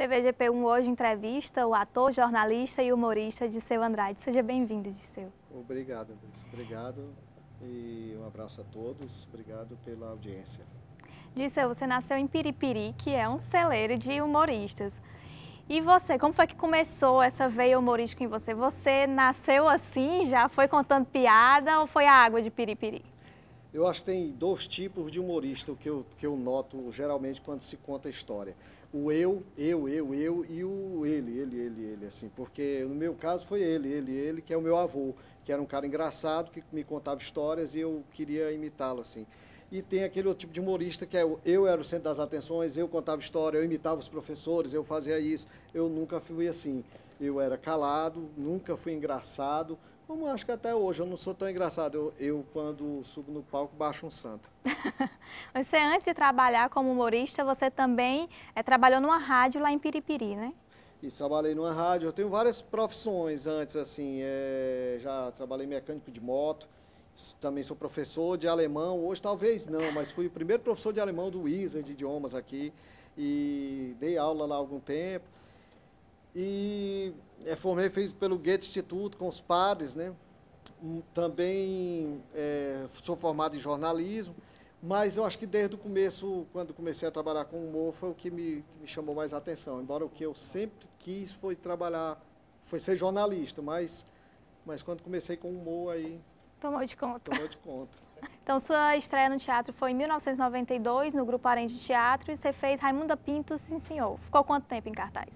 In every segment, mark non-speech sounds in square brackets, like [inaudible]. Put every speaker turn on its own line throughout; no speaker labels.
TV GP1 hoje entrevista o ator, jornalista e humorista Disseu Andrade. Seja bem-vindo, Disseu.
Obrigado, Luiz. Obrigado e um abraço a todos. Obrigado pela audiência.
Disseu, você nasceu em Piripiri, que é um celeiro de humoristas. E você, como foi que começou essa veia humorística em você? Você nasceu assim, já foi contando piada ou foi a água de piripiri?
Eu acho que tem dois tipos de humorista que eu, que eu noto geralmente quando se conta a história o eu, eu, eu, eu e o ele, ele, ele, ele, assim, porque no meu caso foi ele, ele, ele, que é o meu avô, que era um cara engraçado, que me contava histórias e eu queria imitá-lo, assim. E tem aquele outro tipo de humorista que é o, eu era o centro das atenções, eu contava história, eu imitava os professores, eu fazia isso, eu nunca fui assim eu era calado, nunca fui engraçado. Como acho que até hoje eu não sou tão engraçado. Eu, eu quando subo no palco, baixo um santo.
[laughs] você, antes de trabalhar como humorista, você também é, trabalhou numa rádio lá em Piripiri, né?
Isso, trabalhei numa rádio. Eu tenho várias profissões antes, assim. É, já trabalhei mecânico de moto, também sou professor de alemão. Hoje talvez não, mas fui o primeiro professor de alemão do ISA, de idiomas aqui. E dei aula lá há algum tempo. E é, formei, fiz pelo Goethe Instituto com os padres, né? Hum, também é, sou formado em jornalismo, mas eu acho que desde o começo, quando comecei a trabalhar com humor, foi o que me, que me chamou mais a atenção. Embora o que eu sempre quis foi trabalhar, foi ser jornalista, mas, mas quando comecei com humor aí... Tomou de conta. Tomou de conta.
Então, sua estreia no teatro foi em 1992, no Grupo Arém de Teatro, e você fez Raimunda Pinto sim ensinou. Ficou quanto tempo em cartaz?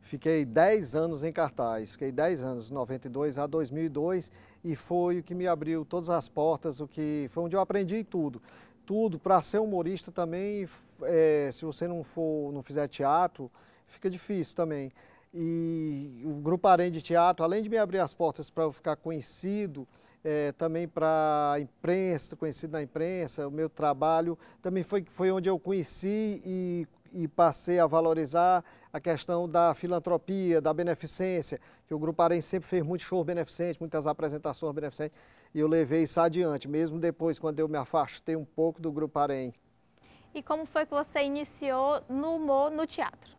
Fiquei 10 anos em cartaz, fiquei 10 anos, 92 a 2002, e foi o que me abriu todas as portas, o que foi onde eu aprendi tudo. Tudo, para ser humorista também, é, se você não for, não fizer teatro, fica difícil também. E o Grupo Arém de Teatro, além de me abrir as portas para eu ficar conhecido, é, também para a imprensa, conhecido na imprensa, o meu trabalho também foi, foi onde eu conheci e e passei a valorizar a questão da filantropia, da beneficência, que o Grupo Arém sempre fez muitos shows beneficentes, muitas apresentações beneficentes, e eu levei isso adiante, mesmo depois, quando eu me afastei um pouco do Grupo Arém.
E como foi que você iniciou no humor no teatro?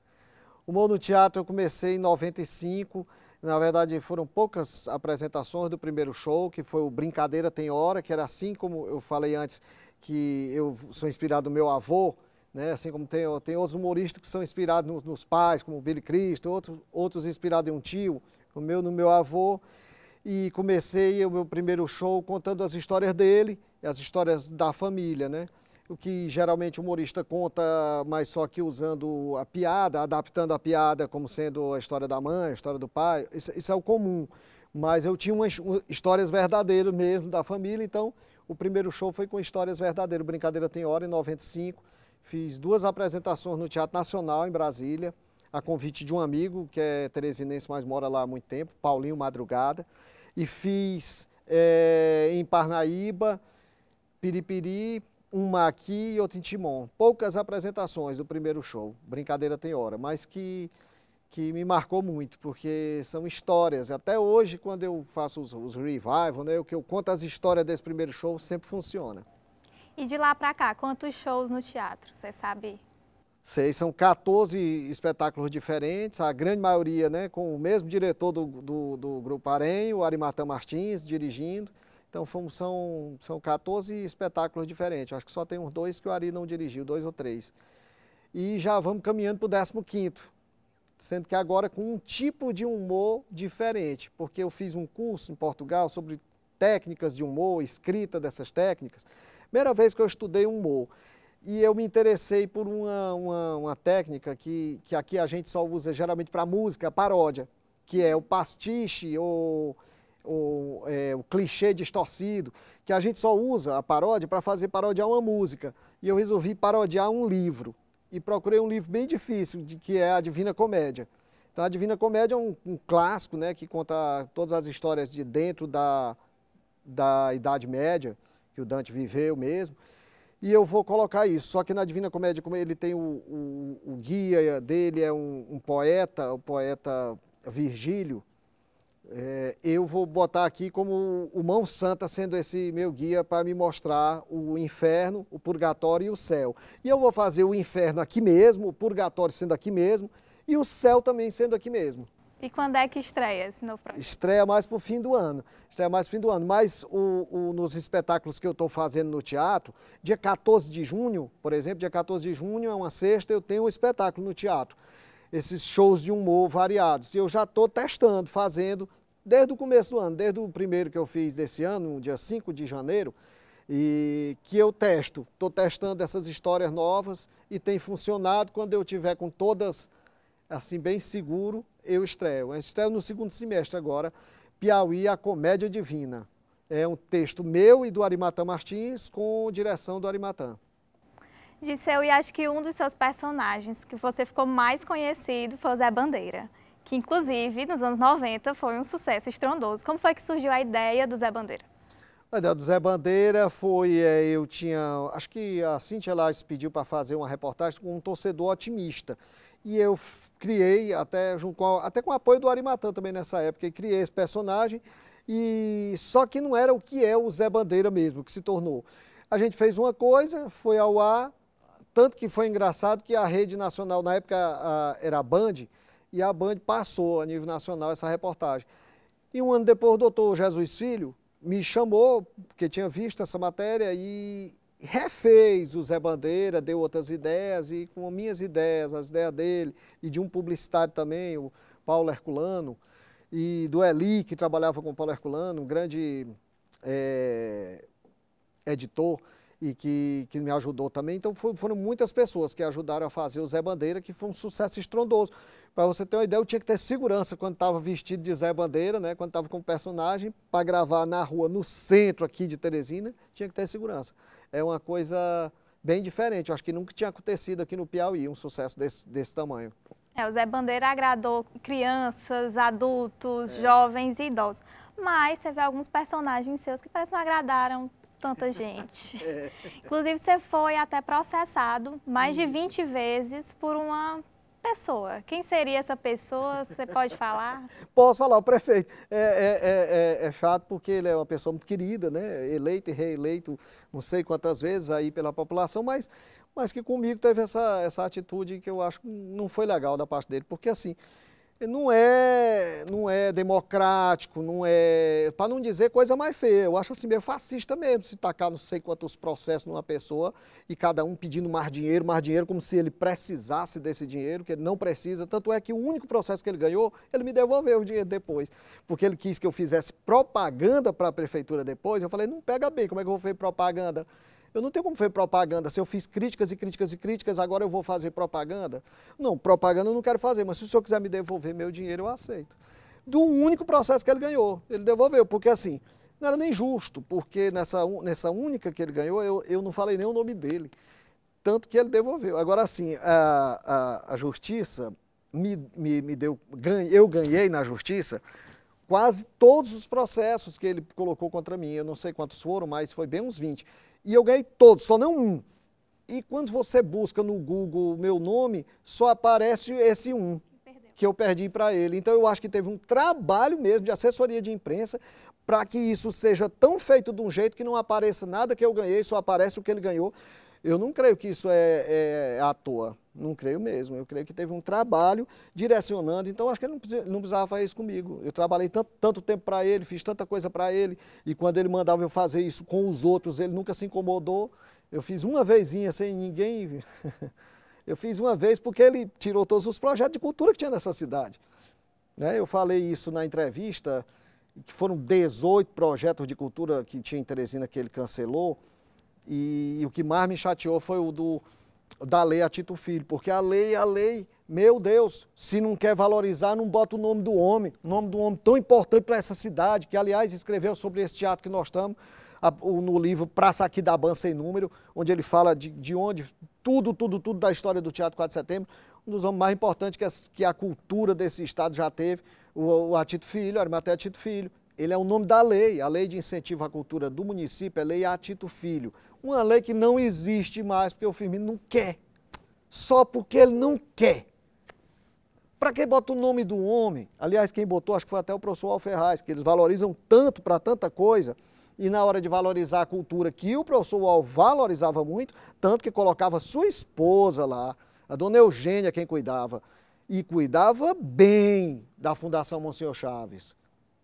O humor no teatro eu comecei em 95, na verdade, foram poucas apresentações do primeiro show, que foi o Brincadeira Tem Hora, que era assim como eu falei antes, que eu sou inspirado do meu avô, né? Assim como tem, tem outros humoristas que são inspirados nos, nos pais, como o Billy Cristo, outros, outros inspirados em um tio, o meu no meu avô. E comecei o meu primeiro show contando as histórias dele e as histórias da família, né? O que geralmente o humorista conta, mas só que usando a piada, adaptando a piada como sendo a história da mãe, a história do pai, isso, isso é o comum. Mas eu tinha umas histórias verdadeiras mesmo da família, então o primeiro show foi com histórias verdadeiras. Brincadeira Tem Hora, em 95, Fiz duas apresentações no Teatro Nacional, em Brasília, a convite de um amigo, que é teresinense, mas mora lá há muito tempo, Paulinho Madrugada. E fiz é, em Parnaíba, Piripiri, uma aqui e outra em Timon. Poucas apresentações do primeiro show, Brincadeira Tem Hora, mas que, que me marcou muito, porque são histórias. Até hoje, quando eu faço os, os revival, né, que eu conto as histórias desse primeiro show, sempre funciona.
E de lá para cá, quantos shows no teatro, você sabe?
Sei, são 14 espetáculos diferentes, a grande maioria né, com o mesmo diretor do, do, do Grupo Arém, o Arimatã Martins, dirigindo. Então fomos, são, são 14 espetáculos diferentes. Acho que só tem uns dois que o Ari não dirigiu, dois ou três. E já vamos caminhando para o 15 sendo que agora com um tipo de humor diferente, porque eu fiz um curso em Portugal sobre técnicas de humor, escrita dessas técnicas, Primeira vez que eu estudei humor. E eu me interessei por uma, uma, uma técnica que, que aqui a gente só usa geralmente para música, é paródia, que é o pastiche ou, ou é, o clichê distorcido, que a gente só usa a paródia para fazer parodiar uma música. E eu resolvi parodiar um livro. E procurei um livro bem difícil, de, que é a Divina Comédia. Então, a Divina Comédia é um, um clássico né, que conta todas as histórias de dentro da, da Idade Média que o Dante viveu mesmo. E eu vou colocar isso. Só que na Divina Comédia, como ele tem o, o, o guia dele, é um, um, poeta, o poeta Virgílio, é, eu vou botar aqui como o Mão Santa sendo esse meu guia para me mostrar o inferno, o purgatório e o céu. E eu vou fazer o inferno aqui mesmo, o purgatório sendo aqui mesmo, e o céu também sendo aqui mesmo.
E quando é que estreia esse novo
projeto? Estreia mais para o fim do ano. Estreia mais pro fim do ano. Mas o, o nos espetáculos que eu estou fazendo no teatro, dia 14 de junho, por exemplo, dia 14 de junho é uma sexta, eu tenho um espetáculo no teatro. Esses shows de humor variados. E eu já estou testando, fazendo, desde o começo do ano, desde o primeiro que eu fiz desse ano, dia 5 de janeiro, e que eu testo. Estou testando essas histórias novas e tem funcionado. Quando eu tiver com todas, assim, bem seguro, eu estreio. Eu estreio no segundo semestre agora, Piauí, a Comédia Divina. É um texto meu e do Arimatã Martins, com direção do Arimatã.
Disseu, e acho que um dos seus personagens que você ficou mais conhecido foi o Zé Bandeira, que inclusive nos anos 90 foi um sucesso estrondoso. Como foi que surgiu a ideia do Zé Bandeira?
A ideia do Zé Bandeira foi, é, eu tinha, acho que a Cintia Lages pediu para fazer uma reportagem com um torcedor otimista. E eu criei, até, junto com, até com o apoio do Arimatã também nessa época, e criei esse personagem. E só que não era o que é o Zé Bandeira mesmo, que se tornou. A gente fez uma coisa, foi ao ar, tanto que foi engraçado que a rede nacional, na época a, era a Band, e a Band passou a nível nacional essa reportagem. E um ano depois o doutor Jesus Filho me chamou, porque tinha visto essa matéria, e refez o Zé Bandeira, deu outras ideias e com minhas ideias, as ideias dele e de um publicitário também, o Paulo Herculano, e do Eli, que trabalhava com o Paulo Herculano, um grande é, editor e que, que me ajudou também. Então foram muitas pessoas que ajudaram a fazer o Zé Bandeira, que foi um sucesso estrondoso. Para você ter uma ideia, eu tinha que ter segurança quando estava vestido de Zé Bandeira, né? quando estava com personagem, para gravar na rua, no centro aqui de Teresina, tinha que ter segurança é uma coisa bem diferente. Eu acho que nunca tinha acontecido aqui no Piauí um sucesso desse, desse tamanho.
É, o Zé Bandeira agradou crianças, adultos, é. jovens e idosos. Mas teve alguns personagens seus que parece não agradaram tanta [laughs] gente. É. Inclusive, você foi até processado mais Isso. de 20 vezes por uma pessoa. Quem seria essa pessoa? Você pode falar?
[laughs] Posso falar, o prefeito. É, é, é, é, é, chato porque ele é uma pessoa muito querida, né? Eleito e reeleito não sei quantas vezes aí pela população, mas, mas que comigo teve essa, essa atitude que eu acho que não foi legal da parte dele. Porque assim, não é, não é democrático, não é, para não dizer coisa mais feia. Eu acho assim meio fascista mesmo, se tacar não sei quantos processos numa pessoa e cada um pedindo mais dinheiro, mais dinheiro, como se ele precisasse desse dinheiro, que ele não precisa. Tanto é que o único processo que ele ganhou, ele me devolveu o dinheiro depois, porque ele quis que eu fizesse propaganda para a prefeitura depois. Eu falei, não pega bem, como é que eu vou fazer propaganda? Eu não tenho como fazer propaganda. Se eu fiz críticas e críticas e críticas, agora eu vou fazer propaganda? Não, propaganda eu não quero fazer, mas se o senhor quiser me devolver meu dinheiro, eu aceito. Do único processo que ele ganhou, ele devolveu, porque assim, não era nem justo, porque nessa, nessa única que ele ganhou, eu, eu não falei nem o nome dele. Tanto que ele devolveu. Agora, assim, a, a, a justiça me, me, me deu. Ganhei, eu ganhei na justiça quase todos os processos que ele colocou contra mim. Eu não sei quantos foram, mas foi bem uns 20 e eu ganhei todos, só não um. E quando você busca no Google meu nome, só aparece esse um que eu perdi para ele. Então eu acho que teve um trabalho mesmo de assessoria de imprensa para que isso seja tão feito de um jeito que não apareça nada que eu ganhei, só aparece o que ele ganhou. Eu não creio que isso é, é à toa. Não creio mesmo. Eu creio que teve um trabalho direcionando. Então, acho que ele não, precisava, não precisava fazer isso comigo. Eu trabalhei tanto, tanto tempo para ele, fiz tanta coisa para ele. E quando ele mandava eu fazer isso com os outros, ele nunca se incomodou. Eu fiz uma vezinha sem ninguém. [laughs] eu fiz uma vez porque ele tirou todos os projetos de cultura que tinha nessa cidade. Né? Eu falei isso na entrevista, que foram 18 projetos de cultura que tinha em Teresina que ele cancelou. E, e o que mais me chateou foi o do, da lei a Tito Filho, porque a lei, é a lei, meu Deus, se não quer valorizar, não bota o nome do homem, o nome do homem tão importante para essa cidade, que aliás escreveu sobre esse teatro que nós estamos, a, o, no livro Praça Aqui da Ban Sem Número, onde ele fala de, de onde, tudo, tudo, tudo da história do Teatro 4 de Setembro, um dos homens mais importantes que a, que a cultura desse estado já teve, o, o Atito Filho, Arimaté Atito Filho. Ele é o nome da lei, a lei de incentivo à cultura do município é lei Atito Filho uma lei que não existe mais, porque o Firmino não quer. Só porque ele não quer. Para que bota o nome do homem? Aliás, quem botou, acho que foi até o professor Alferraz, que eles valorizam tanto para tanta coisa, e na hora de valorizar a cultura que o professor Al valorizava muito, tanto que colocava sua esposa lá, a dona Eugênia quem cuidava, e cuidava bem da Fundação Monsenhor Chaves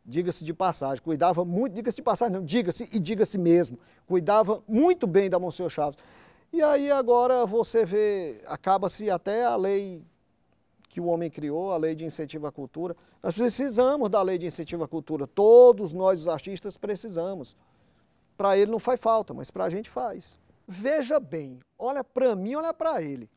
diga-se de passagem, cuidava muito, diga-se de passagem, não, diga-se e diga-se mesmo, cuidava muito bem da Monsenhor Chaves. E aí agora você vê, acaba-se até a lei que o homem criou, a lei de incentivo à cultura. Nós precisamos da lei de incentivo à cultura, todos nós os artistas precisamos. Para ele não faz falta, mas para a gente faz. Veja bem, olha para mim, olha para ele.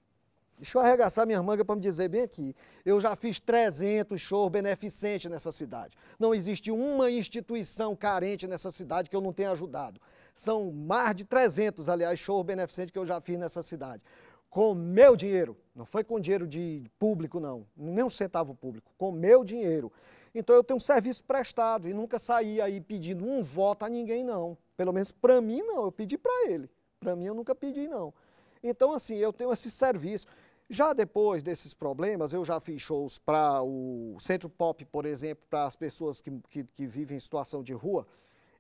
Deixa eu arregaçar minha manga para me dizer bem aqui. Eu já fiz 300 shows beneficentes nessa cidade. Não existe uma instituição carente nessa cidade que eu não tenha ajudado. São mais de 300, aliás, shows beneficentes que eu já fiz nessa cidade. Com meu dinheiro, não foi com dinheiro de público, não, nem um centavo público, com meu dinheiro. Então eu tenho um serviço prestado e nunca saí aí pedindo um voto a ninguém, não. Pelo menos para mim, não, eu pedi para ele. Para mim, eu nunca pedi, não. Então, assim, eu tenho esse serviço. Já depois desses problemas, eu já fiz shows para o Centro Pop, por exemplo, para as pessoas que, que, que, vivem em situação de rua,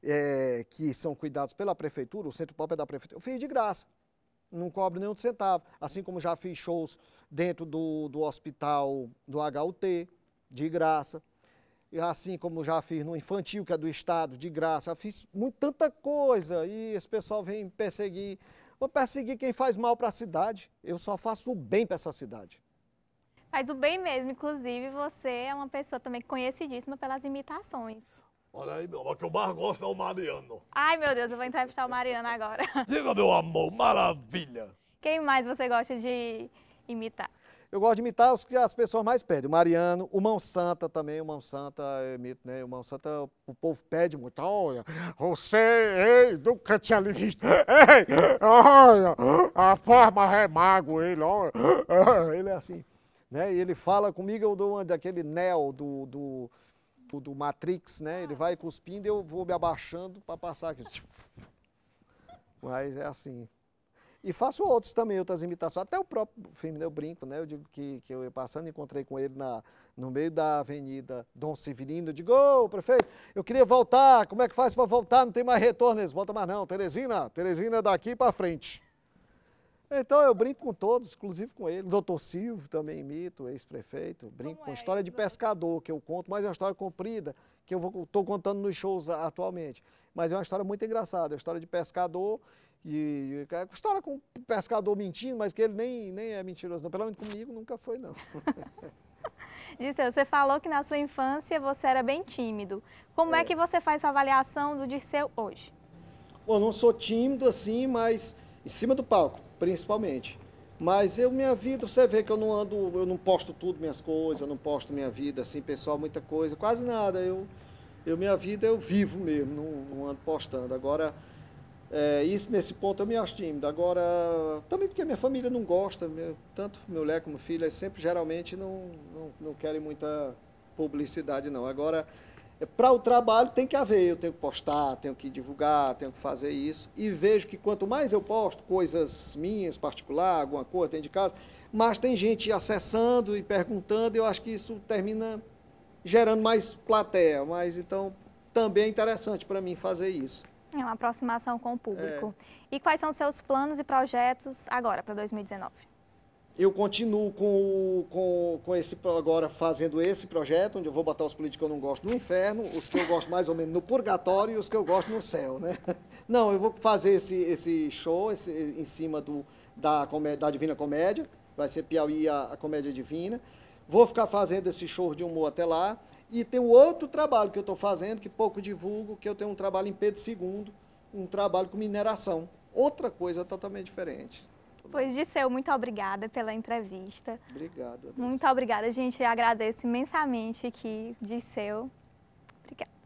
é, que são cuidados pela prefeitura, o Centro Pop é da prefeitura. Eu fiz de graça, não cobro nenhum centavo. Assim como já fiz shows dentro do, do hospital do HUT, de graça. E assim como já fiz no infantil, que é do Estado, de graça. Já fiz muito, tanta coisa e esse pessoal vem perseguir Vou perseguir quem faz mal para a cidade. Eu só faço o bem para essa cidade.
Faz o bem mesmo. Inclusive, você é uma pessoa também conhecidíssima pelas imitações.
Olha aí, meu amor, o que eu mais gosto é o Mariano.
Ai, meu Deus, eu vou entrevistar o Mariano agora. Diga, meu amor, maravilha. Quem mais você gosta de imitar?
Eu gosto de imitar os que as pessoas mais pedem. O Mariano, o Mão Santa também, o Mão Santa, eu imito, né? O Mão Santa, o povo pede muito. Olha, você, ei, nunca tinha lhe [laughs] visto. Ei, olha, a forma é mago, ele, olha. [laughs] Ele é assim, né? E ele fala comigo, eu dou daquele neo do, do, do, do Matrix, né? Ele vai cuspindo e eu vou me abaixando para passar aqui. [laughs] Mas é assim. E faço outros também, outras imitações. Até o próprio filme, né, eu brinco, né? Eu digo que, que eu passando, encontrei com ele na, no meio da avenida Dom Severino. Eu digo, ô, oh, prefeito, eu queria voltar. Como é que faz para voltar? Não tem mais retorno. volta mais não. Teresina, Teresina é daqui para frente. Então eu brinco com todos, inclusive com ele. Doutor Silvio também imito, ex-prefeito. Brinco Como com é, história de pescador que eu conto, mas é uma história comprida que eu estou contando nos shows atualmente. Mas é uma história muito engraçada, é uma história de pescador e, e é história com um pescador mentindo, mas que ele nem, nem é mentiroso. Não. Pelo menos comigo nunca foi, não. [laughs]
Dirceu, você falou que na sua infância você era bem tímido. Como é, é que você faz a avaliação do Disseu
hoje? Bom, não sou tímido assim, mas em cima do palco, principalmente. Mas eu, minha vida, você vê que eu não ando, eu não posto tudo, minhas coisas, eu não posto minha vida, assim, pessoal, muita coisa, quase nada. Eu, eu minha vida, eu vivo mesmo, não, não ando postando. Agora, é, isso nesse ponto eu me acho tímido. Agora, também porque minha família não gosta, meu, tanto meu mulher como filha, sempre geralmente não, não, não querem muita publicidade, não. Agora, para o trabalho tem que haver, eu tenho que postar, tenho que divulgar, tenho que fazer isso. E vejo que quanto mais eu posto coisas minhas, particular, alguma coisa dentro de casa, mas tem gente acessando e perguntando, eu acho que isso termina gerando mais plateia, mas então também é interessante para mim fazer isso.
É uma aproximação com o público. É. E quais são seus planos e projetos agora para 2019?
Eu continuo com, com, com esse agora fazendo esse projeto, onde eu vou botar os políticos que eu não gosto no inferno, os que eu gosto mais ou menos no purgatório e os que eu gosto no céu, né? [laughs] Não, eu vou fazer esse, esse show esse, em cima do, da, da Divina Comédia, vai ser Piauí a, a Comédia Divina. Vou ficar fazendo esse show de humor até lá. E tem um outro trabalho que eu estou fazendo, que pouco divulgo, que eu tenho um trabalho em Pedro II, um trabalho com mineração. Outra coisa totalmente diferente.
Pois Disseu, muito obrigada pela entrevista.
Obrigado. Adeus.
Muito obrigada, gente. Eu agradeço imensamente aqui, Disseu. Obrigada.